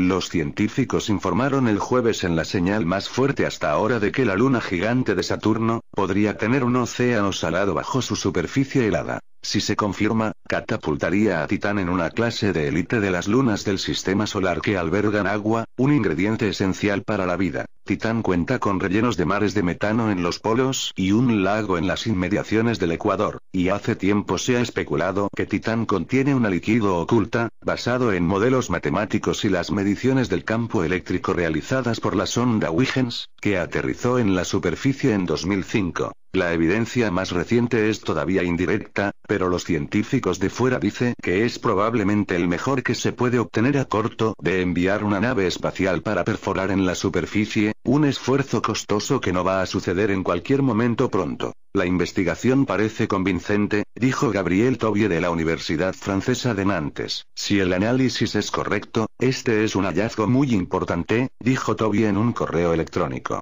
Los científicos informaron el jueves en la señal más fuerte hasta ahora de que la luna gigante de Saturno, podría tener un océano salado bajo su superficie helada. Si se confirma, catapultaría a Titán en una clase de élite de las lunas del sistema solar que albergan agua, un ingrediente esencial para la vida. Titán cuenta con rellenos de mares de metano en los polos y un lago en las inmediaciones del Ecuador, y hace tiempo se ha especulado que Titán contiene una líquido oculta, basado en modelos matemáticos y las mediciones del campo eléctrico realizadas por la sonda Huygens, que aterrizó en la superficie en 2005. La evidencia más reciente es todavía indirecta, pero los científicos de fuera dicen que es probablemente el mejor que se puede obtener a corto de enviar una nave espacial para perforar en la superficie, un esfuerzo costoso que no va a suceder en cualquier momento pronto. La investigación parece convincente, dijo Gabriel Tobie de la Universidad Francesa de Nantes. Si el análisis es correcto, este es un hallazgo muy importante, dijo Tobie en un correo electrónico.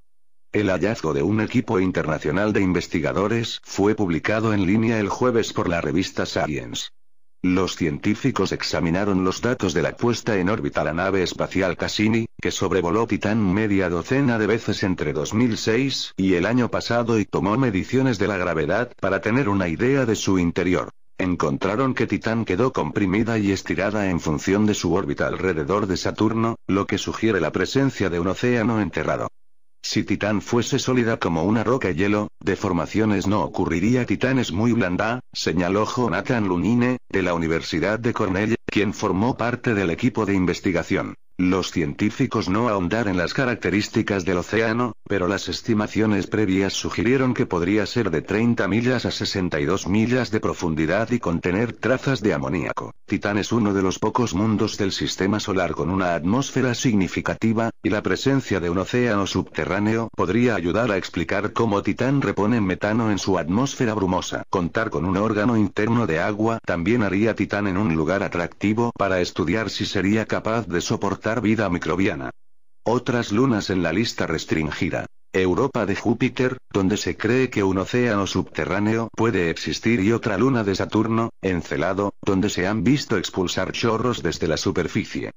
El hallazgo de un equipo internacional de investigadores fue publicado en línea el jueves por la revista Science. Los científicos examinaron los datos de la puesta en órbita la nave espacial Cassini, que sobrevoló Titán media docena de veces entre 2006 y el año pasado y tomó mediciones de la gravedad para tener una idea de su interior. Encontraron que Titán quedó comprimida y estirada en función de su órbita alrededor de Saturno, lo que sugiere la presencia de un océano enterrado. Si Titán fuese sólida como una roca hielo, deformaciones no ocurriría. Titán es muy blanda, señaló Jonathan Lunine, de la Universidad de Cornell, quien formó parte del equipo de investigación. Los científicos no ahondar en las características del océano, pero las estimaciones previas sugirieron que podría ser de 30 millas a 62 millas de profundidad y contener trazas de amoníaco. Titán es uno de los pocos mundos del sistema solar con una atmósfera significativa, y la presencia de un océano subterráneo podría ayudar a explicar cómo Titán repone metano en su atmósfera brumosa. Contar con un órgano interno de agua también haría Titán en un lugar atractivo para estudiar si sería capaz de soportar vida microbiana. Otras lunas en la lista restringida. Europa de Júpiter, donde se cree que un océano subterráneo puede existir y otra luna de Saturno, Encelado, donde se han visto expulsar chorros desde la superficie.